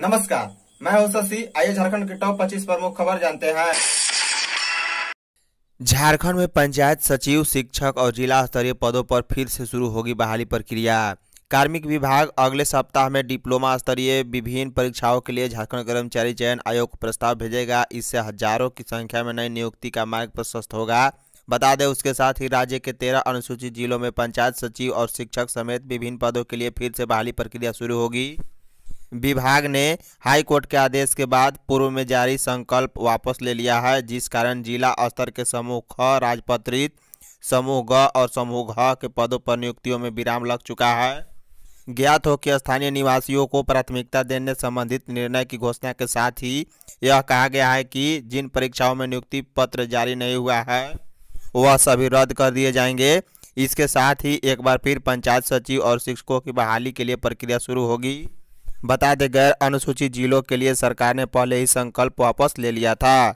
नमस्कार मैं हूं शशि आइए झारखंड के टॉप 25 प्रमुख खबर जानते हैं झारखंड में पंचायत सचिव शिक्षक और जिला स्तरीय पदों पर फिर से शुरू होगी बहाली प्रक्रिया कार्मिक विभाग अगले सप्ताह में डिप्लोमा स्तरीय विभिन्न परीक्षाओं के लिए झारखंड कर्मचारी चयन आयोग को प्रस्ताव भेजेगा इससे हजारों की संख्या में नई नियुक्ति का मार्ग प्रशस्त होगा बता दें उसके साथ ही राज्य के तेरह अनुसूचित जिलों में पंचायत सचिव और शिक्षक समेत विभिन्न पदों के लिए फिर से बहाली प्रक्रिया शुरू होगी विभाग ने हाई कोर्ट के आदेश के बाद पूर्व में जारी संकल्प वापस ले लिया है जिस कारण जिला स्तर के समूह ख राजपत्रित समूह ग और समूह घ के पदों पर नियुक्तियों में विराम लग चुका है ज्ञात हो कि स्थानीय निवासियों को प्राथमिकता देने संबंधित निर्णय की घोषणा के साथ ही यह कहा गया है कि जिन परीक्षाओं में नियुक्ति पत्र जारी नहीं हुआ है वह सभी रद्द कर दिए जाएंगे इसके साथ ही एक बार फिर पंचायत सचिव और शिक्षकों की बहाली के लिए प्रक्रिया शुरू होगी बता दें गैर अनुसूचित जिलों के लिए सरकार ने पहले ही संकल्प वापस ले लिया था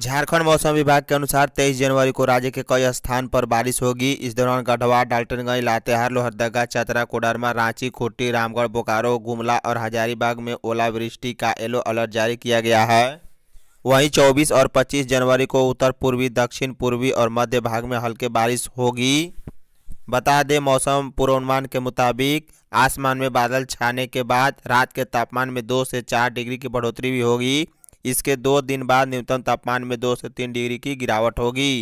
झारखंड मौसम विभाग के अनुसार 23 जनवरी को राज्य के कई स्थान पर बारिश होगी इस दौरान गढ़वा डाल्टनगंज लातेहार लोहरदगा चतरा कोडरमा रांची खूंटी रामगढ़ बोकारो गुमला और हजारीबाग में ओलावृष्टि का येलो अलर्ट जारी किया गया है वहीं 24 और 25 जनवरी को उत्तर पूर्वी दक्षिण पूर्वी और मध्य भाग में हल्के बारिश होगी बता दें मौसम पूर्वानुमान के मुताबिक आसमान में बादल छाने के बाद रात के तापमान में दो से चार डिग्री की बढ़ोतरी भी होगी इसके दो दिन बाद न्यूनतम तापमान में दो से तीन डिग्री की गिरावट होगी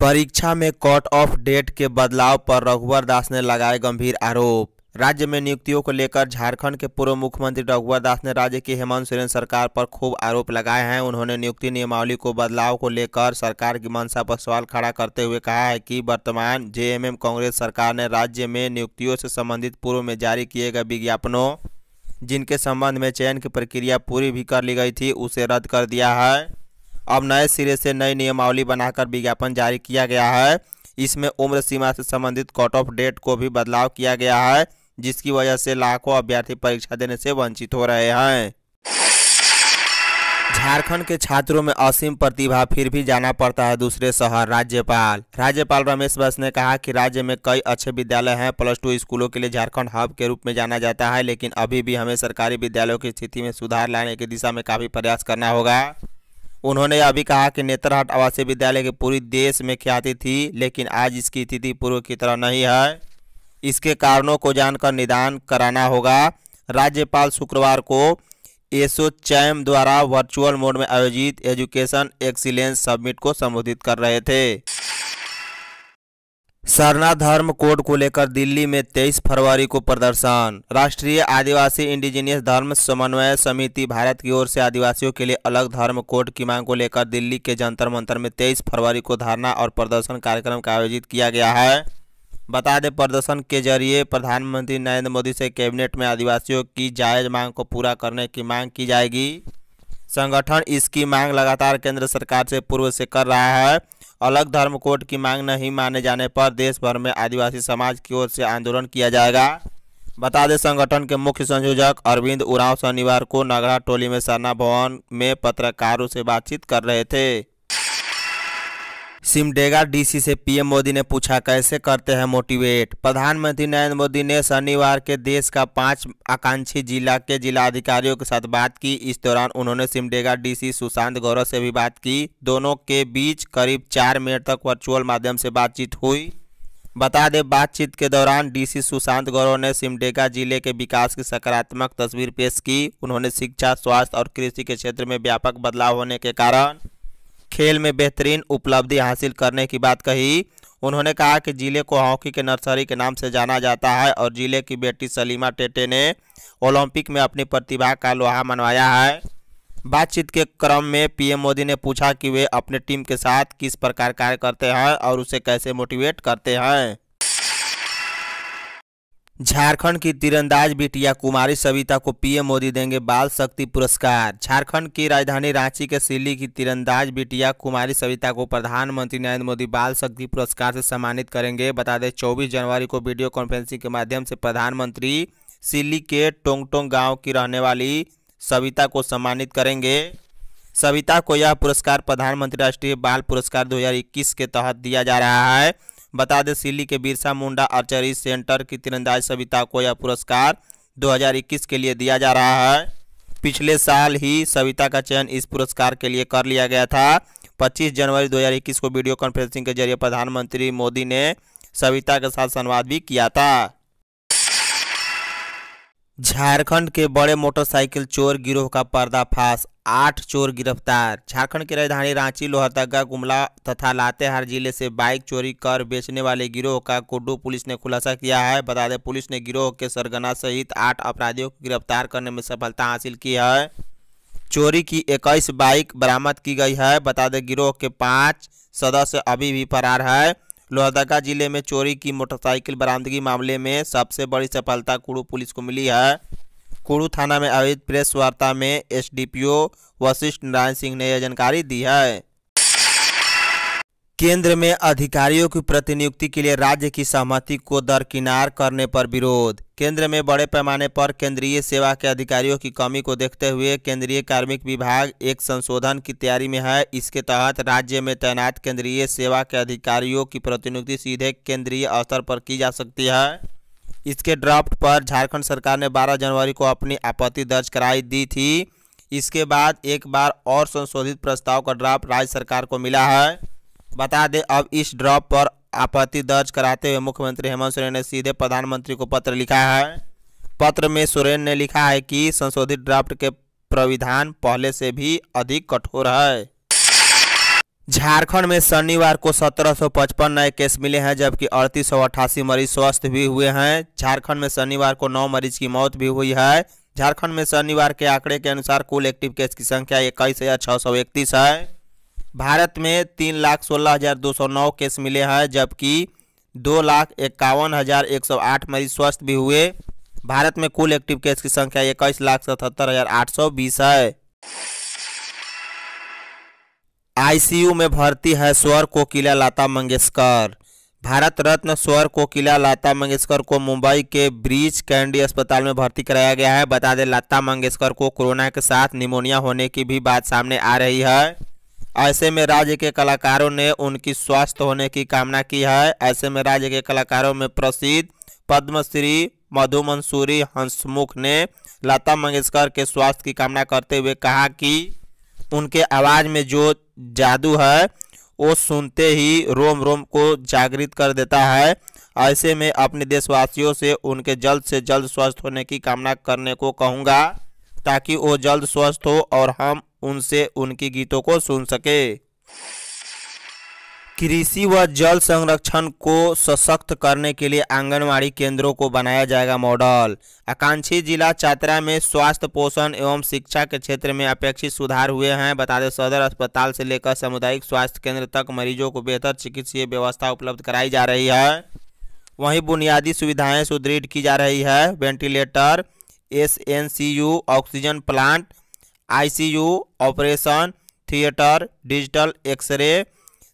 परीक्षा में कट ऑफ डेट के बदलाव पर रघुवर दास ने लगाए गंभीर आरोप राज्य में नियुक्तियों को लेकर झारखंड के पूर्व मुख्यमंत्री रघुवर दास ने राज्य की हेमंत सोरेन सरकार पर खूब आरोप लगाए हैं उन्होंने नियुक्ति नियमावली को बदलाव को लेकर सरकार की मंशा पर सवाल खड़ा करते हुए कहा है कि वर्तमान जेएमएम कांग्रेस सरकार ने राज्य में नियुक्तियों से संबंधित पूर्व में जारी किए गए विज्ञापनों जिनके संबंध में चयन की प्रक्रिया पूरी भी कर ली गई थी उसे रद्द कर दिया है अब नए सिरे से नई नियमावली बनाकर विज्ञापन जारी किया गया है इसमें उम्र सीमा से संबंधित कट ऑफ डेट को भी बदलाव किया गया है जिसकी वजह से लाखों अभ्यर्थी परीक्षा देने से वंचित हो रहे हैं झारखंड के छात्रों में असीम प्रतिभा फिर भी जाना पड़ता है दूसरे शहर राज्यपाल राज्यपाल रमेश बस ने कहा कि राज्य में कई अच्छे विद्यालय हैं प्लस टू स्कूलों के लिए झारखंड हब के रूप में जाना जाता है लेकिन अभी भी हमें सरकारी विद्यालयों की स्थिति में सुधार लाने की दिशा में काफ़ी प्रयास करना होगा उन्होंने यह भी कहा कि नेत्रहाट आवासीय विद्यालय की पूरी देश में ख्याति थी लेकिन आज इसकी स्थिति पूर्व की तरह नहीं है इसके कारणों को जानकर निदान कराना होगा राज्यपाल शुक्रवार को एसओ चैम द्वारा वर्चुअल मोड में आयोजित एजुकेशन एक्सीलेंस सबमिट को संबोधित कर रहे थे सरना धर्म कोड को लेकर दिल्ली में 23 फरवरी को प्रदर्शन राष्ट्रीय आदिवासी इंडिजीनियस धर्म समन्वय समिति भारत की ओर से आदिवासियों के लिए अलग धर्म कोड की मांग को लेकर दिल्ली के जंतर मंतर में 23 फरवरी को धरना और प्रदर्शन कार्यक्रम का आयोजित किया गया है बता दें प्रदर्शन के जरिए प्रधानमंत्री नरेंद्र मोदी से कैबिनेट में आदिवासियों की जायज मांग को पूरा करने की मांग की जाएगी संगठन इसकी मांग लगातार केंद्र सरकार से पूर्व से कर रहा है अलग धर्म कोड की मांग नहीं माने जाने पर देश भर में आदिवासी समाज की ओर से आंदोलन किया जाएगा बता दें संगठन के मुख्य संयोजक अरविंद उरांव शनिवार को नगरा टोली में सरना भवन में पत्रकारों से बातचीत कर रहे थे सिमडेगा डीसी से पीएम मोदी ने पूछा कैसे करते हैं मोटिवेट प्रधानमंत्री नरेंद्र मोदी ने शनिवार के देश का पांच आकांक्षी जिला के जिलाधिकारियों के साथ बात की इस दौरान उन्होंने सिमडेगा डीसी सुशांत गौरव से भी बात की दोनों के बीच करीब चार मिनट तक वर्चुअल माध्यम से बातचीत हुई बता दें बातचीत के दौरान डीसी सुशांत गौरव ने सिमडेगा जिले के विकास की सकारात्मक तस्वीर पेश की उन्होंने शिक्षा स्वास्थ्य और कृषि के क्षेत्र में व्यापक बदलाव होने के कारण खेल में बेहतरीन उपलब्धि हासिल करने की बात कही उन्होंने कहा कि जिले को हॉकी के नर्सरी के नाम से जाना जाता है और जिले की बेटी सलीमा टेटे ने ओलंपिक में अपनी प्रतिभा का लोहा मनवाया है बातचीत के क्रम में पीएम मोदी ने पूछा कि वे अपने टीम के साथ किस प्रकार कार्य करते हैं और उसे कैसे मोटिवेट करते हैं झारखंड की तीरंदाज बिटिया कुमारी सविता को पीएम मोदी देंगे बाल शक्ति पुरस्कार झारखंड की राजधानी रांची के सिल्ली की तीरंदाज बिटिया कुमारी सविता को प्रधानमंत्री नरेंद्र मोदी बाल शक्ति पुरस्कार से सम्मानित करेंगे बता दें 24 जनवरी को वीडियो कॉन्फ्रेंसिंग के माध्यम से प्रधानमंत्री सिल्ली के टोंगटोंग गाँव की रहने वाली सविता को सम्मानित करेंगे सविता को यह पुरस्कार प्रधानमंत्री राष्ट्रीय बाल पुरस्कार दो के तहत दिया जा रहा है बता दें सिल्ली के बिरसा मुंडा आर्चरी सेंटर की तिरंदाज सविता को यह पुरस्कार 2021 के लिए दिया जा रहा है पिछले साल ही सविता का चयन इस पुरस्कार के लिए कर लिया गया था 25 जनवरी 2021 को वीडियो कॉन्फ्रेंसिंग के जरिए प्रधानमंत्री मोदी ने सविता के साथ संवाद भी किया था झारखंड के बड़े मोटरसाइकिल चोर गिरोह का पर्दाफाश आठ चोर गिरफ्तार झारखंड की राजधानी रांची लोहरदगा गुमला तथा लातेहार जिले से बाइक चोरी कर बेचने वाले गिरोह का कुड्डू पुलिस ने खुलासा किया है बता दें पुलिस ने गिरोह के सरगना सहित आठ अपराधियों को गिरफ्तार करने में सफलता हासिल की है चोरी की इक्कीस बाइक बरामद की गई है बता दें गिरोह के पाँच सदस्य अभी भी फरार है लोहरदगा जिले में चोरी की मोटरसाइकिल बरामदगी मामले में सबसे बड़ी सफलता कुड़ू पुलिस को मिली है कुड़ू थाना में आयोजित प्रेस वार्ता में एसडीपीओ वशिष्ठ नारायण सिंह ने यह जानकारी दी है केंद्र में अधिकारियों की प्रतिनियुक्ति के लिए राज्य की सहमति को दरकिनार करने पर विरोध केंद्र में बड़े पैमाने पर केंद्रीय सेवा के अधिकारियों की कमी को देखते हुए केंद्रीय कार्मिक विभाग एक संशोधन की तैयारी में है इसके तहत राज्य में तैनात केंद्रीय सेवा के अधिकारियों की प्रतिनियुक्ति सीधे केंद्रीय स्तर पर की जा सकती है इसके ड्राफ्ट पर झारखंड सरकार ने बारह जनवरी को अपनी आपत्ति दर्ज कराई दी थी इसके बाद एक बार और संशोधित प्रस्ताव का ड्राफ्ट राज्य सरकार को मिला है बता दें अब इस ड्रॉप पर आपत्ति दर्ज कराते हुए मुख्यमंत्री हेमंत सोरेन ने सीधे प्रधानमंत्री को पत्र लिखा है पत्र में सोरेन ने लिखा है कि संशोधित ड्राफ्ट के प्राविधान पहले से भी अधिक कठोर है झारखंड में शनिवार को 1755 नए केस मिले हैं जबकि अड़तीस मरीज स्वस्थ भी हुए हैं झारखंड में शनिवार को नौ मरीज की मौत भी हुई है झारखंड में शनिवार के आंकड़े के अनुसार कुल एक्टिव केस की संख्या इक्कीस हजार छः सौ इकतीस है भारत में तीन लाख सोलह हज़ार दो सौ नौ केस मिले हैं जबकि दो लाख इक्यावन हज़ार एक सौ आठ मरीज स्वस्थ भी हुए भारत में कुल एक्टिव केस की संख्या इक्कीस लाख सतहत्तर हज़ार आठ सौ बीस है आईसीयू में भर्ती है स्वर कोकिला लता मंगेशकर भारत रत्न स्वर कोकिला लता मंगेशकर को मुंबई के ब्रिज कैंडी अस्पताल में भर्ती कराया गया है बता दें लता मंगेशकर को कोरोना के साथ निमोनिया होने की भी बात सामने आ रही है ऐसे में राज्य के कलाकारों ने उनकी स्वास्थ्य होने की कामना की है ऐसे में राज्य के कलाकारों में प्रसिद्ध पद्मश्री मधु मंसूरी हंसमुख ने लता मंगेशकर के स्वास्थ्य की कामना करते हुए कहा कि उनके आवाज़ में जो जादू है वो सुनते ही रोम रोम को जागृत कर देता है ऐसे में अपने देशवासियों से उनके जल्द से जल्द स्वस्थ होने की कामना करने को कहूँगा ताकि वो जल्द स्वस्थ हो और हम उनसे उनके गीतों को सुन सके कृषि व जल संरक्षण को सशक्त करने के लिए आंगनवाड़ी केंद्रों को बनाया जाएगा मॉडल आकांक्षी जिला चात्रा में स्वास्थ्य पोषण एवं शिक्षा के क्षेत्र में अपेक्षित सुधार हुए हैं बता दें सदर अस्पताल से लेकर सामुदायिक स्वास्थ्य केंद्र तक मरीजों को बेहतर चिकित्सीय व्यवस्था उपलब्ध कराई जा रही है वहीं बुनियादी सुविधाएं सुदृढ़ की जा रही है वेंटिलेटर एस oxygen plant ICU operation theatre digital x-ray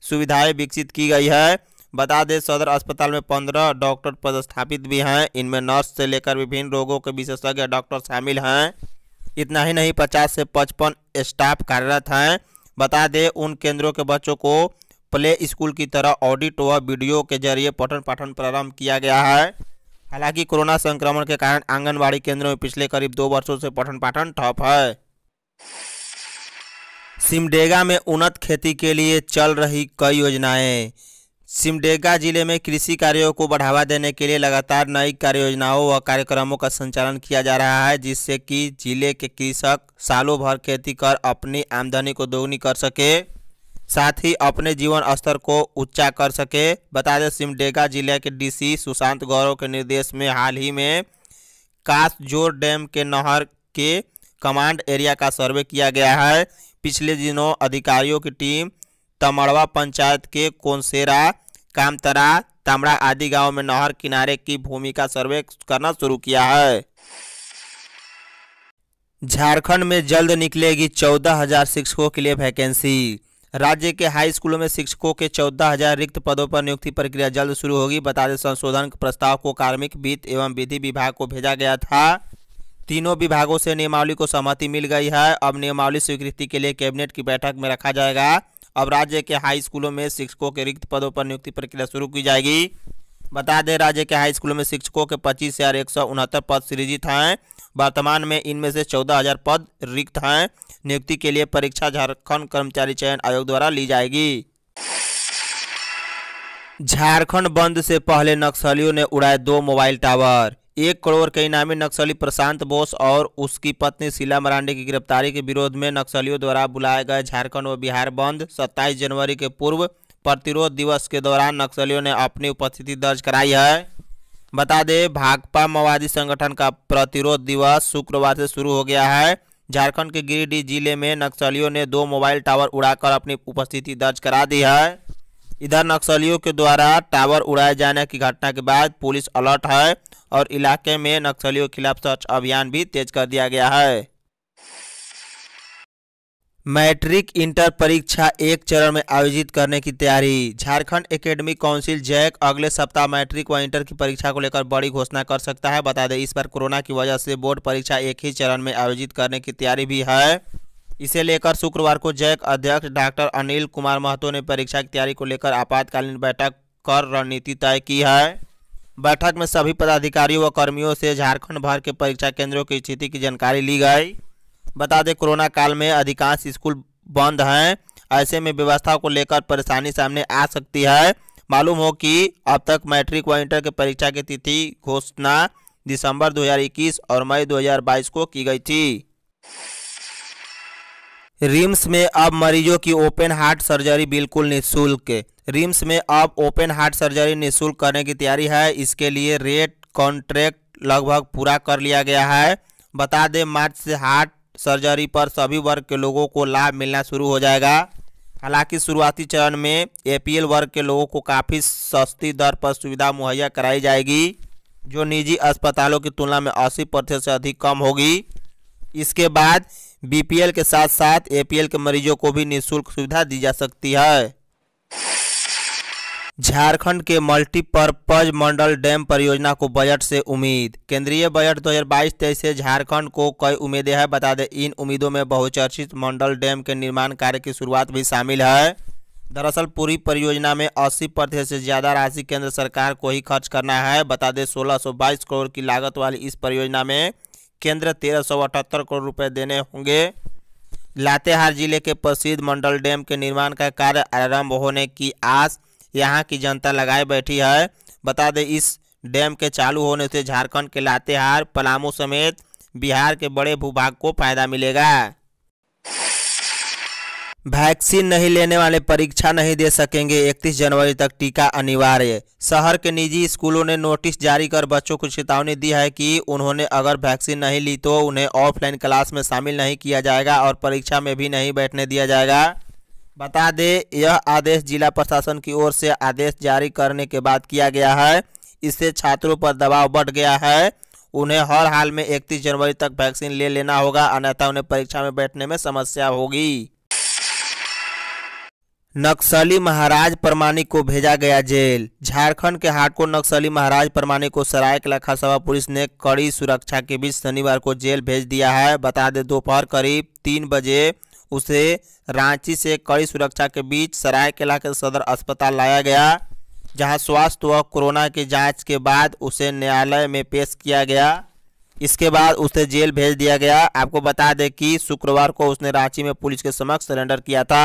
सुविधाएं विकसित की गई है बता दें सदर अस्पताल में पंद्रह डॉक्टर पदस्थापित भी हैं इनमें नर्स से लेकर विभिन्न रोगों के विशेषज्ञ डॉक्टर शामिल हैं इतना ही नहीं पचास से पचपन स्टाफ कार्यरत हैं बता दें उन केंद्रों के बच्चों को प्ले स्कूल की तरह ऑडिट व वीडियो के जरिए पठन पाठन प्रारंभ किया गया है हालांकि कोरोना संक्रमण के कारण आंगनबाड़ी केंद्रों में पिछले करीब दो वर्षों से पठन पाठन ठप है सिमडेगा में उन्नत खेती के लिए चल रही कई योजनाएं सिमडेगा जिले में कृषि कार्यों को बढ़ावा देने के लिए लगातार नई कार्य योजनाओं व कार्यक्रमों का संचालन किया जा रहा है जिससे कि जिले के कृषक सालों भर खेती कर अपनी आमदनी को दोगुनी कर सके साथ ही अपने जीवन स्तर को ऊंचा कर सके बता दें सिमडेगा जिले के डीसी सुशांत गौरव के निर्देश में हाल ही में कासजोर डैम के नहर के कमांड एरिया का सर्वे किया गया है पिछले दिनों अधिकारियों की टीम तमड़वा पंचायत के कोनसेरा कामतरा तमड़ा आदि गांव में नहर किनारे की भूमि का सर्वे करना शुरू किया है झारखंड में जल्द निकलेगी चौदह हजार शिक्षकों के लिए वैकेंसी राज्य के हाई स्कूलों में शिक्षकों के चौदह हजार रिक्त पदों पर नियुक्ति प्रक्रिया जल्द शुरू होगी बता दें संशोधन प्रस्ताव को कार्मिक वित्त एवं विधि विभाग को भेजा गया था तीनों विभागों से नियमावली को सहमति मिल गई है अब नियमावली स्वीकृति के लिए कैबिनेट की बैठक में रखा जाएगा अब राज्य के हाई स्कूलों में शिक्षकों के रिक्त पदों पर नियुक्ति प्रक्रिया शुरू की जाएगी बता दें राज्य के हाई स्कूलों में शिक्षकों के पच्चीस हज़ार एक सौ उनहत्तर पद सृजित हैं वर्तमान में इनमें से चौदह हज़ार पद रिक्त हैं नियुक्ति के लिए परीक्षा झारखंड कर्मचारी चयन आयोग द्वारा ली जाएगी झारखंड बंद से पहले नक्सलियों ने उड़ाए दो मोबाइल टावर एक करोड़ के इनामी नक्सली प्रशांत बोस और उसकी पत्नी शीला मरांडी की गिरफ्तारी के विरोध में नक्सलियों द्वारा बुलाए गए झारखंड व बिहार बंद 27 जनवरी के पूर्व प्रतिरोध दिवस के दौरान नक्सलियों ने अपनी उपस्थिति दर्ज कराई है बता दें भाकपा माओवादी संगठन का प्रतिरोध दिवस शुक्रवार से शुरू हो गया है झारखंड के गिरिडीह जिले में नक्सलियों ने दो मोबाइल टावर उड़ाकर अपनी उपस्थिति दर्ज करा दी है इधर नक्सलियों के द्वारा टावर उड़ाए जाने की घटना के बाद पुलिस अलर्ट है और इलाके में नक्सलियों के खिलाफ सर्च अभियान भी तेज कर दिया गया है मैट्रिक इंटर परीक्षा एक चरण में आयोजित करने की तैयारी झारखंड एकेडमिक काउंसिल जैक अगले सप्ताह मैट्रिक व इंटर की परीक्षा को लेकर बड़ी घोषणा कर सकता है बता दें इस बार कोरोना की वजह से बोर्ड परीक्षा एक ही चरण में आयोजित करने की तैयारी भी है इसे लेकर शुक्रवार को जैक अध्यक्ष डॉक्टर अनिल कुमार महतो ने परीक्षा की तैयारी को लेकर आपातकालीन बैठक कर रणनीति तय की है बैठक में सभी पदाधिकारियों व कर्मियों से झारखंड भर के परीक्षा केंद्रों की स्थिति की जानकारी ली गई बता दें कोरोना काल में अधिकांश स्कूल बंद हैं ऐसे में व्यवस्था को लेकर परेशानी सामने आ सकती है मालूम हो कि अब तक मैट्रिक व इंटर के परीक्षा की तिथि घोषणा दिसंबर 2021 और मई 2022 को की गई थी रिम्स में अब मरीजों की ओपन हार्ट सर्जरी बिल्कुल निःशुल्क रिम्स में अब ओपन हार्ट सर्जरी निःशुल्क करने की तैयारी है इसके लिए रेट कॉन्ट्रैक्ट लगभग पूरा कर लिया गया है बता दें मार्च से हार्ट सर्जरी पर सभी वर्ग के लोगों को लाभ मिलना शुरू हो जाएगा हालांकि शुरुआती चरण में एपीएल वर्ग के लोगों को काफ़ी सस्ती दर पर सुविधा मुहैया कराई जाएगी जो निजी अस्पतालों की तुलना में अस्सी प्रतिशत से अधिक कम होगी इसके बाद बीपीएल के साथ साथ एपीएल के मरीजों को भी निःशुल्क सुविधा दी जा सकती है झारखंड के मल्टीपर्पज मंडल डैम परियोजना को बजट से उम्मीद केंद्रीय बजट 2022 तेईस से झारखंड को कई उम्मीदें हैं बता दें इन उम्मीदों में बहुचर्चित मंडल डैम के निर्माण कार्य की शुरुआत भी शामिल है दरअसल पूरी परियोजना में 80 प्रतिशत से ज़्यादा राशि केंद्र सरकार को ही खर्च करना है बता दें सोलह करोड़ की लागत वाली इस परियोजना में केंद्र तेरह सौ अठहत्तर करोड़ रुपए देने होंगे लातेहार जिले के प्रसिद्ध मंडल डैम के निर्माण का कार्य आरंभ होने की आस यहाँ की जनता लगाए बैठी है बता दें इस डैम के चालू होने से झारखंड के लातेहार पलामू समेत बिहार के बड़े भूभाग को फायदा मिलेगा वैक्सीन नहीं लेने वाले परीक्षा नहीं दे सकेंगे 31 जनवरी तक टीका अनिवार्य शहर के निजी स्कूलों ने नोटिस जारी कर बच्चों को चेतावनी दी है कि उन्होंने अगर वैक्सीन नहीं ली तो उन्हें ऑफलाइन क्लास में शामिल नहीं किया जाएगा और परीक्षा में भी नहीं बैठने दिया जाएगा बता दें यह आदेश जिला प्रशासन की ओर से आदेश जारी करने के बाद किया गया है इससे छात्रों पर दबाव बढ़ गया है उन्हें हर हाल में 31 जनवरी तक वैक्सीन ले लेना होगा अन्यथा उन्हें परीक्षा में बैठने में समस्या होगी नक्सली महाराज परमानी को भेजा गया जेल झारखंड के हार्डकोर नक्सली महाराज प्रमाणिक को सरायकला खरसावा पुलिस ने कड़ी सुरक्षा के बीच शनिवार को जेल भेज दिया है बता दें दोपहर करीब तीन बजे उसे रांची से कड़ी सुरक्षा के बीच सरायकला के सदर अस्पताल लाया गया जहां स्वास्थ्य व कोरोना की जांच के बाद उसे न्यायालय में पेश किया गया इसके बाद उसे जेल भेज दिया गया आपको बता दें कि शुक्रवार को उसने रांची में पुलिस के समक्ष सरेंडर किया था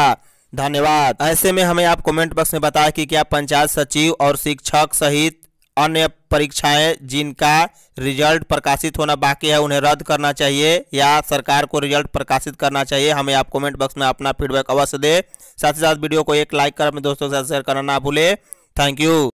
धन्यवाद ऐसे में हमें आप कमेंट बॉक्स में बताएं कि क्या पंचायत सचिव और शिक्षक सहित अन्य परीक्षाएं जिनका रिजल्ट प्रकाशित होना बाकी है उन्हें रद्द करना चाहिए या सरकार को रिजल्ट प्रकाशित करना चाहिए हमें आप कमेंट बॉक्स में अपना फीडबैक अवश्य दें साथ ही साथ वीडियो को एक लाइक कर अपने दोस्तों के साथ शेयर करना ना भूलें थैंक यू